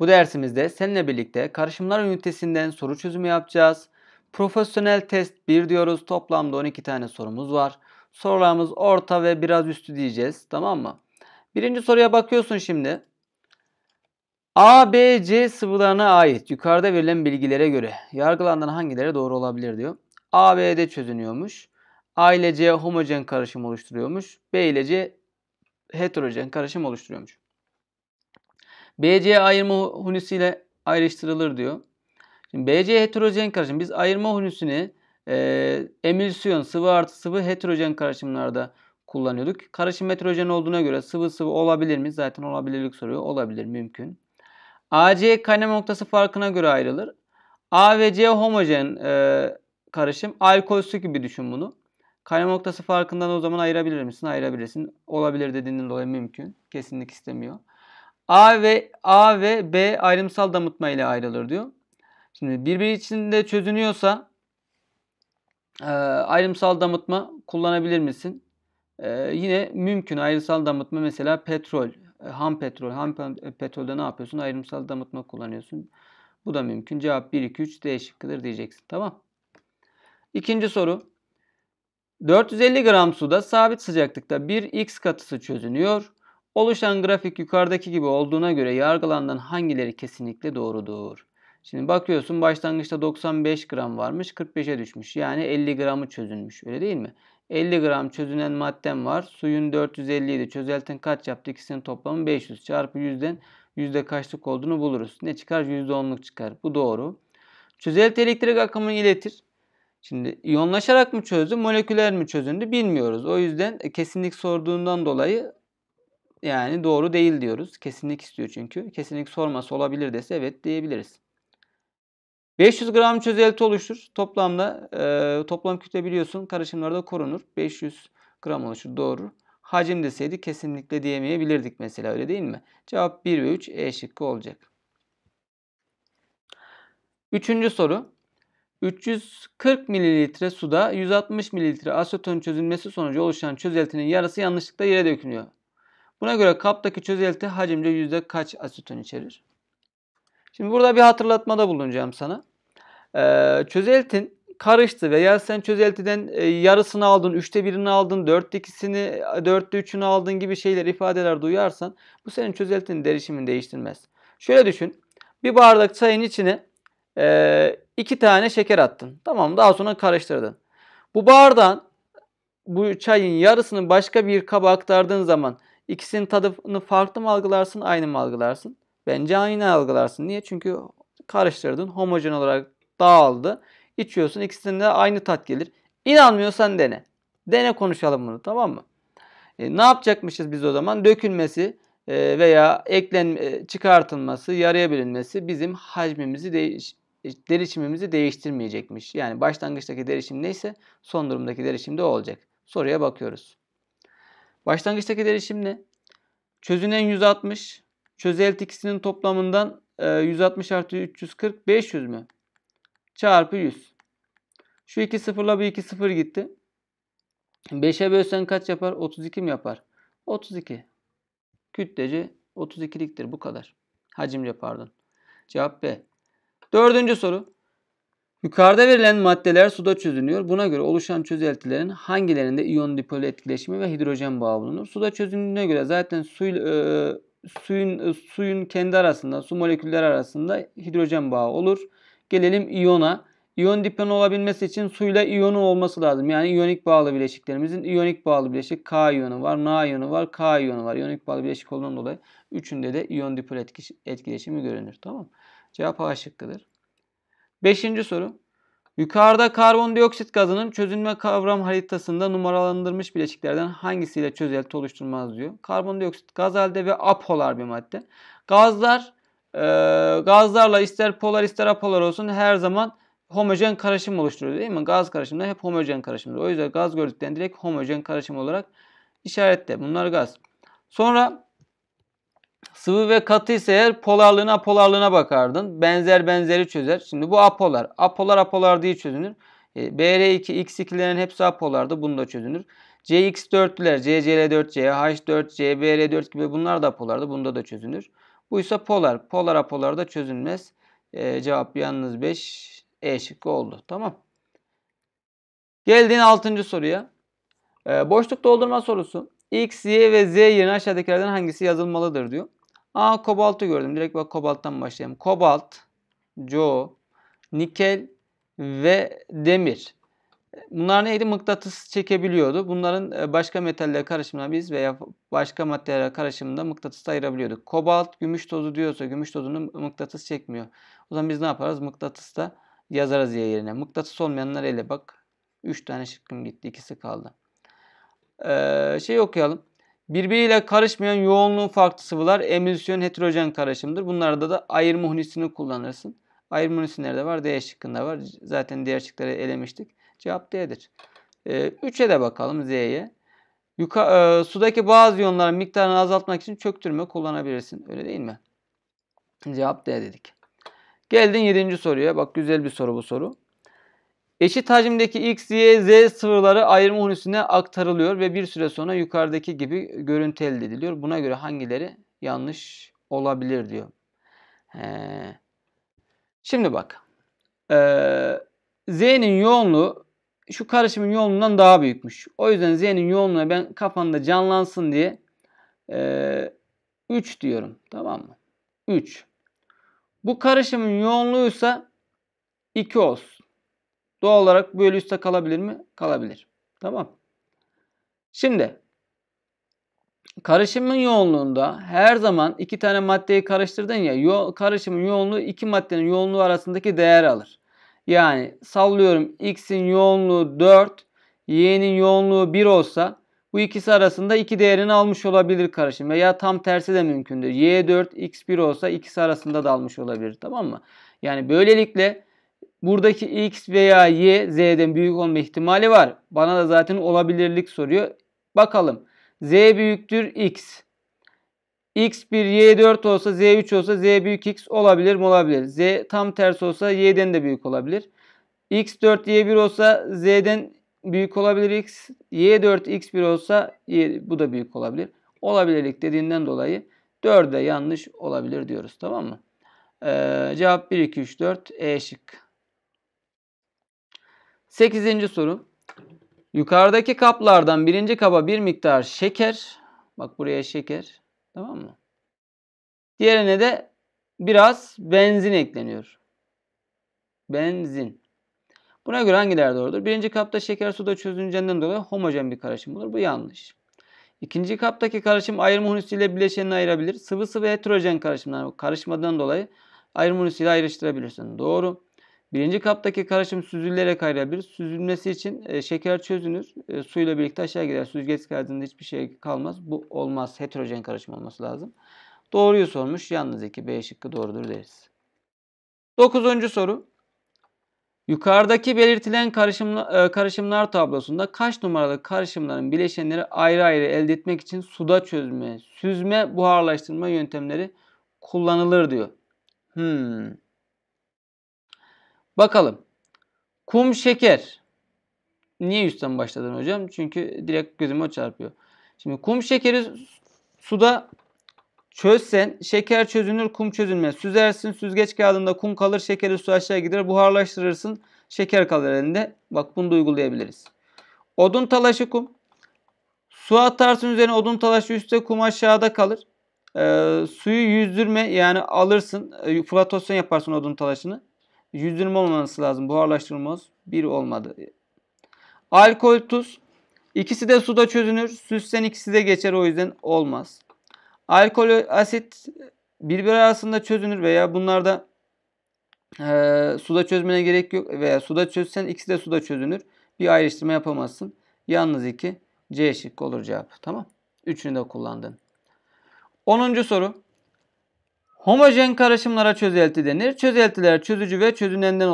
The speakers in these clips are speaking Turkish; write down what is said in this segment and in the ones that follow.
Bu dersimizde seninle birlikte karışımlar ünitesinden soru çözümü yapacağız. Profesyonel test 1 diyoruz. Toplamda 12 tane sorumuz var. Sorularımız orta ve biraz üstü diyeceğiz. Tamam mı? Birinci soruya bakıyorsun şimdi. A, B, C sıvılarına ait yukarıda verilen bilgilere göre yargılanan hangileri doğru olabilir diyor. A, B'de çözünüyormuş. A ile C homojen karışım oluşturuyormuş. B ile C heterojen karışım oluşturuyormuş. BC ayırma ile ayrıştırılır diyor. Şimdi BC heterojen karışım. Biz ayırma hunisini e, emülsiyon sıvı artı sıvı heterojen karışımlarda kullanıyorduk. Karışım heterojen olduğuna göre sıvı sıvı olabilir mi? Zaten olabilirlik soruyor. Olabilir mümkün. AC kaynama noktası farkına göre ayrılır. A ve C homojen e, karışım. Alkolsü gibi düşün bunu. Kaynama noktası farkından o zaman ayırabilir misin? Ayırabilirsin. Olabilir dediğinden dolayı mümkün. Kesinlik istemiyor. A ve A ve B ayrımsal damıtma ile ayrılır diyor. Şimdi birbiri içinde çözünüyorsa e, ayrımsal damıtma kullanabilir misin? E, yine mümkün ayrımsal damıtma mesela petrol, e, ham petrol, ham petrolde ne yapıyorsun? Ayrımsal damıtma kullanıyorsun. Bu da mümkün. Cevap 1 2 3 D şıkkıdır diyeceksin. Tamam? İkinci soru. 450 gram suda sabit sıcaklıkta bir x katısı çözünüyor. Oluşan grafik yukarıdaki gibi olduğuna göre yargılandan hangileri kesinlikle doğrudur? Şimdi bakıyorsun başlangıçta 95 gram varmış 45'e düşmüş. Yani 50 gramı çözünmüş öyle değil mi? 50 gram çözünen maddem var. Suyun 457 çözeltin kaç yaptı? İkisinin toplamı 500 çarpı 100'den yüzde kaçlık olduğunu buluruz. Ne çıkar? %10'luk çıkar. Bu doğru. Çözelti elektrik akımını iletir. Şimdi iyonlaşarak mı çözdü, moleküler mi çözündü bilmiyoruz. O yüzden e, kesinlik sorduğundan dolayı yani doğru değil diyoruz. Kesinlik istiyor çünkü. Kesinlik sorması olabilir dese evet diyebiliriz. 500 gram çözelti oluşur. Toplamda e, toplam kütle biliyorsun karışımlarda korunur. 500 gram oluşur doğru. Hacim deseydi kesinlikle diyemeyebilirdik mesela öyle değil mi? Cevap 1 ve 3 E şıkkı olacak. Üçüncü soru. 340 mililitre suda 160 mililitre aseton çözülmesi sonucu oluşan çözeltinin yarısı yanlışlıkla yere dökülüyor. Buna göre kaptaki çözelti hacimce yüzde kaç aseton içerir? Şimdi burada bir hatırlatmada bulunacağım sana. Ee, çözeltin karıştı veya sen çözeltiden e, yarısını aldın, üçte birini aldın, dörtte ikisini, dörtte üçünü aldın gibi şeyler ifadeler duyarsan bu senin çözeltinin derişimini değiştirmez. Şöyle düşün. Bir bardak çayın içine e, iki tane şeker attın. Tamam daha sonra karıştırdın. Bu bardağın bu çayın yarısını başka bir kaba aktardığın zaman İkisinin tadını farklı mı algılarsın, aynı mı algılarsın? Bence aynı algılarsın. Niye? Çünkü karıştırdın, homojen olarak dağıldı. İçiyorsun, ikisinin de aynı tat gelir. İnanmıyorsan dene. Dene konuşalım bunu tamam mı? E, ne yapacakmışız biz o zaman? Dökülmesi e, veya eklen e, çıkartılması, yarıya bölünmesi bizim hacmimizi değiş e, derişimimizi değiştirmeyecekmiş. Yani başlangıçtaki derişim neyse son durumdaki derişim de olacak. Soruya bakıyoruz. Başlangıçtaki derişim ne? Çözünen 160. Çözelt ikisinin toplamından 160 e, artı 340 500 mü? Çarpı 100. Şu iki sıfırla bir iki sıfır gitti. 5'e bölsen kaç yapar? 32 mi yapar? 32. Kütlece 32'liktir bu kadar. Hacimce pardon. Cevap B. Dördüncü soru. Yukarıda verilen maddeler suda çözünüyor. Buna göre oluşan çözeltilerin hangilerinde iyon dipol etkileşimi ve hidrojen bağı bulunur? Suda çözündüğüne göre zaten suyla, e, suyun e, suyun kendi arasında, su molekülleri arasında hidrojen bağı olur. Gelelim iyona. İyon dipol olabilmesi için suyla iyonu olması lazım. Yani iyonik bağlı bileşiklerimizin iyonik bağlı bileşik K iyonu var, Na iyonu var, K iyonu var. İyonik bağlı bileşik olduğundan dolayı üçünde de iyon dipol etkileşimi görünür. Tamam Cevap A şıkkıdır. Beşinci soru. Yukarıda karbondioksit gazının çözünme kavram haritasında numaralandırmış bileşiklerden hangisiyle çözelti oluşturmaz diyor. Karbondioksit gaz halde ve apolar bir madde. Gazlar e, gazlarla ister polar ister apolar olsun her zaman homojen karışım oluşturuyor değil mi? Gaz karışımında hep homojen karışımdır. O yüzden gaz gördükten direkt homojen karışım olarak işaretle. Bunlar gaz. Sonra Sıvı ve katı ise eğer polarlığına apolarlığına bakardın. Benzer benzeri çözer. Şimdi bu apolar. Apolar apolar diye çözünür. E, BR2, X2'lerin hepsi apolardı. Bunu da çözünür. CX4'lüler, CCL4C, H4C, BR4 gibi bunlar da apolardı. Bunda da çözünür. Bu ise polar. Polar apolar da çözünmez. Ee, cevap yalnız 5 E şıkkı oldu. Tamam. Geldiğin 6. soruya. Ee, boşluk doldurma sorusu. X, Y ve Z yerine aşağıdakilerden hangisi yazılmalıdır diyor. A kobaltı gördüm. Direkt bak kobalttan başlayalım. Kobalt, co, nikel ve demir. Bunlar neydi? Mıknatıs çekebiliyordu. Bunların e, başka metaller karışımına biz veya başka maddeler karışımında mıknatıs ayırabiliyorduk. Kobalt gümüş tozu diyorsa gümüş tozunu mıknatıs çekmiyor. O zaman biz ne yaparız? Mıknatıs da yazarız ya yerine. Mıknatıs olmayanlar ele bak. 3 tane şıkkım gitti. ikisi kaldı. Ee, şey okuyalım. Birbiriyle karışmayan yoğunluğu farklı sıvılar emülsiyon heterojen karışımdır. Bunlarda da ayırma hunisini kullanırsın. Ayırma hunisi nerede var? D şıkkında var. Zaten diğer şıkları elemiştik. Cevap D'dir. 3'e ee, de bakalım Z'ye. Yuka, e, sudaki bazı iyonların miktarını azaltmak için çöktürme kullanabilirsin. Öyle değil mi? Cevap D dedik. Geldin 7. soruya. Bak güzel bir soru bu soru. Eşit hacimdeki x, y, z sıfırları ayırma unüsüne aktarılıyor ve bir süre sonra yukarıdaki gibi görüntü elde ediliyor. Buna göre hangileri yanlış olabilir diyor. He. Şimdi bak. Ee, z'nin yoğunluğu şu karışımın yoğunluğundan daha büyükmüş. O yüzden z'nin yoğunluğuna ben kafanda canlansın diye e, 3 diyorum. Tamam mı? 3. Bu karışımın yoğunluğuysa 2 olsun. Doğal olarak bu bölü üstte kalabilir mi? Kalabilir. Tamam. Şimdi karışımın yoğunluğunda her zaman iki tane maddeyi karıştırdın ya yo- karışımın yoğunluğu iki maddenin yoğunluğu arasındaki değer alır. Yani sallıyorum x'in yoğunluğu 4, y'nin yoğunluğu 1 olsa bu ikisi arasında iki değerini almış olabilir karışım veya tam tersi de mümkündür. Y4, X1 olsa ikisi arasında da almış olabilir tamam mı? Yani böylelikle Buradaki x veya y z'den büyük olma ihtimali var. Bana da zaten olabilirlik soruyor. Bakalım. z büyüktür x. x1 y4 olsa z3 olsa z büyük x olabilir mi? Olabilir. z tam tersi olsa y'den de büyük olabilir. x4 y1 olsa z'den büyük olabilir x. y4 x1 olsa y, bu da büyük olabilir. Olabilirlik dediğinden dolayı 4 de yanlış olabilir diyoruz. Tamam mı? Ee, cevap 1, 2, 3, 4 E şıkkı. Sekizinci soru. Yukarıdaki kaplardan birinci kaba bir miktar şeker. Bak buraya şeker. Tamam mı? Diğerine de biraz benzin ekleniyor. Benzin. Buna göre hangileri doğrudur? Birinci kapta şeker suda çözüneceğinden dolayı homojen bir karışım olur. Bu yanlış. İkinci kaptaki karışım ayrım ile bileşenini ayırabilir. Sıvı sıvı heterojen karışımlar karışmadan dolayı ayrım hunisiyle ayrıştırabilirsin. Doğru. Birinci kaptaki karışım süzülerek ayrılabilir. Süzülmesi için e, şeker çözünür. E, suyla birlikte aşağı gider. Süzgeç kağıdında hiçbir şey kalmaz. Bu olmaz. Heterojen karışım olması lazım. Doğruyu sormuş. Yalnız iki B şıkkı doğrudur deriz. Dokuzuncu soru. Yukarıdaki belirtilen karışımla, e, karışımlar tablosunda kaç numaralı karışımların bileşenleri ayrı ayrı elde etmek için suda çözme, süzme, buharlaştırma yöntemleri kullanılır diyor. Hmm. Bakalım. Kum şeker. Niye üstten başladın hocam? Çünkü direkt gözüme çarpıyor. Şimdi kum şekeri suda çözsen şeker çözünür kum çözülmez. Süzersin süzgeç kağıdında kum kalır şekeri su aşağı gider buharlaştırırsın şeker kalır elinde. Bak bunu da uygulayabiliriz. Odun talaşı kum. Su atarsın üzerine odun talaşı üstte kum aşağıda kalır. E, suyu yüzdürme yani alırsın e, flotasyon yaparsın odun talaşını. 120 olması lazım. Buharlaştırılmaz. bir olmadı. Alkol, tuz. İkisi de suda çözünür. Süssen ikisi de geçer o yüzden olmaz. Alkol, asit birbiri arasında çözünür veya bunlarda e, suda çözmene gerek yok veya suda çözsen ikisi de suda çözünür. Bir ayrıştırma yapamazsın. Yalnız iki C şıkkı olur cevap. Tamam. Üçünü de kullandın. 10. soru. Homojen karışımlara çözelti denir. Çözeltiler çözücü ve çözünenden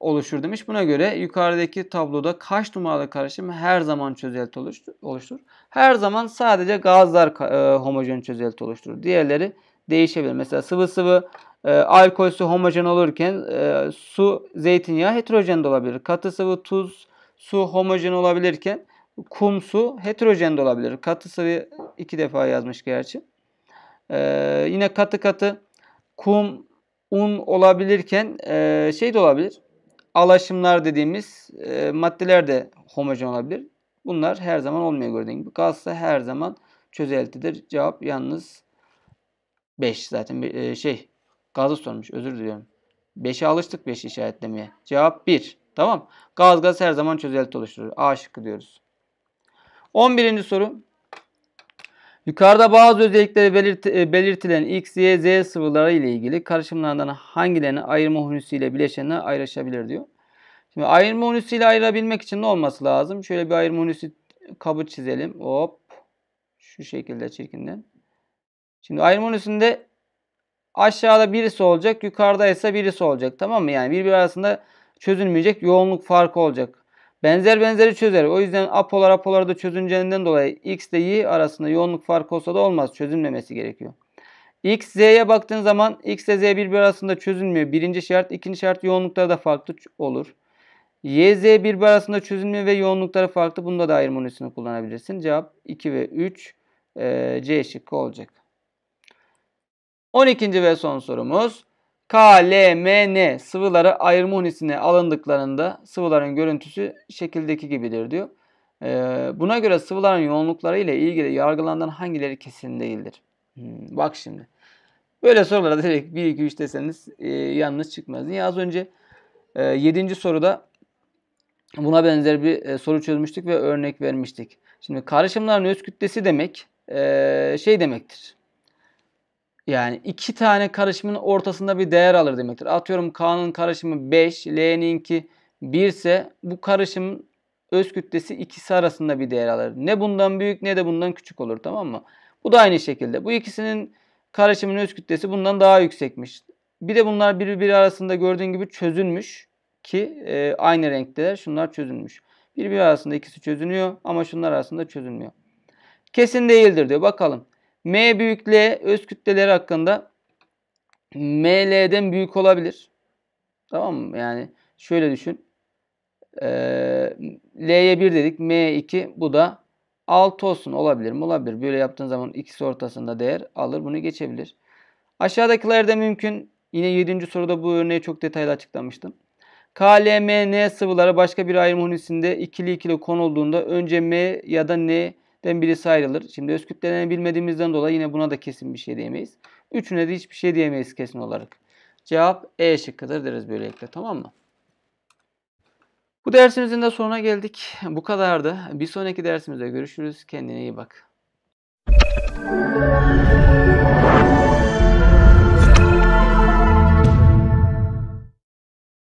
oluşur demiş. Buna göre yukarıdaki tabloda kaç numaralı karışım her zaman çözelti oluşturur? Her zaman sadece gazlar e, homojen çözelti oluşturur. Diğerleri değişebilir. Mesela sıvı sıvı e, alkol su homojen olurken e, su zeytinyağı heterojen de olabilir. Katı sıvı tuz su homojen olabilirken kum su heterojen de olabilir. Katı sıvı iki defa yazmış gerçi. Ee, yine katı katı kum, un olabilirken e, şey de olabilir. Alaşımlar dediğimiz e, maddeler de homojen olabilir. Bunlar her zaman olmuyor gördüğün gibi. ise her zaman çözeltidir. Cevap yalnız 5 zaten e, şey gazı sormuş özür diliyorum. 5'e alıştık 5 işaretlemeye. Cevap 1. Tamam. Gaz gaz her zaman çözelti oluşturur. A şıkkı diyoruz. 11. soru. Yukarıda bazı özellikleri belirt e, belirtilen X, Y, Z sıvıları ile ilgili karışımlardan hangilerini ayırma hunüsü ile bileşenine ayrışabilir diyor. Şimdi ayırma hunüsü ile ayırabilmek için ne olması lazım? Şöyle bir ayırma hunüsü kabı çizelim. Hop. Şu şekilde çirkinden. Şimdi ayırma hunüsünde aşağıda birisi olacak. Yukarıda ise birisi olacak. Tamam mı? Yani birbiri arasında çözülmeyecek yoğunluk farkı olacak. Benzer benzeri çözer. O yüzden apolar apolar da çözüneceğinden dolayı x ile y arasında yoğunluk farkı olsa da olmaz. Çözünmemesi gerekiyor. X, Z'ye baktığın zaman X ile Z birbiri arasında çözünmüyor. Birinci şart, ikinci şart yoğunlukları da farklı olur. Y, Z birbiri arasında çözünmüyor ve yoğunlukları farklı. Bunda da ayrım kullanabilirsin. Cevap 2 ve 3 e, C şıkkı olacak. 12. ve son sorumuz. K, L, M, N sıvıları ayırma unisine alındıklarında sıvıların görüntüsü şekildeki gibidir diyor. Ee, buna göre sıvıların yoğunlukları ile ilgili yargılanan hangileri kesin değildir? Hmm, bak şimdi. Böyle sorulara direkt 1, 2, 3 deseniz e, yalnız çıkmaz. Niye? Az önce e, 7. soruda buna benzer bir e, soru çözmüştük ve örnek vermiştik. Şimdi karışımların öz kütlesi demek e, şey demektir yani iki tane karışımın ortasında bir değer alır demektir. Atıyorum K'nın karışımı 5, L'ninki 1 ise bu karışımın öz kütlesi ikisi arasında bir değer alır. Ne bundan büyük ne de bundan küçük olur tamam mı? Bu da aynı şekilde. Bu ikisinin karışımın öz kütlesi bundan daha yüksekmiş. Bir de bunlar birbiri arasında gördüğün gibi çözünmüş ki e, aynı renkteler. Şunlar çözünmüş. Birbiri arasında ikisi çözünüyor ama şunlar arasında çözünmüyor. Kesin değildir diyor. Bakalım. M büyük öz kütleleri hakkında ML'den büyük olabilir. Tamam mı? Yani şöyle düşün. Ee, L'ye 1 dedik. M 2. Bu da 6 olsun. Olabilir mi? Olabilir. Böyle yaptığın zaman ikisi ortasında değer alır. Bunu geçebilir. Aşağıdakilerde mümkün. Yine 7. soruda bu örneği çok detaylı açıklamıştım. KLMN sıvıları başka bir ayrım hunisinde ikili ikili konulduğunda önce M ya da N den birisi ayrılır. Şimdi öz kütlelerini bilmediğimizden dolayı yine buna da kesin bir şey diyemeyiz. Üçüne de hiçbir şey diyemeyiz kesin olarak. Cevap E şıkkıdır deriz böylelikle tamam mı? Bu dersimizin de sonuna geldik. Bu kadardı. Bir sonraki dersimizde görüşürüz. Kendine iyi bak.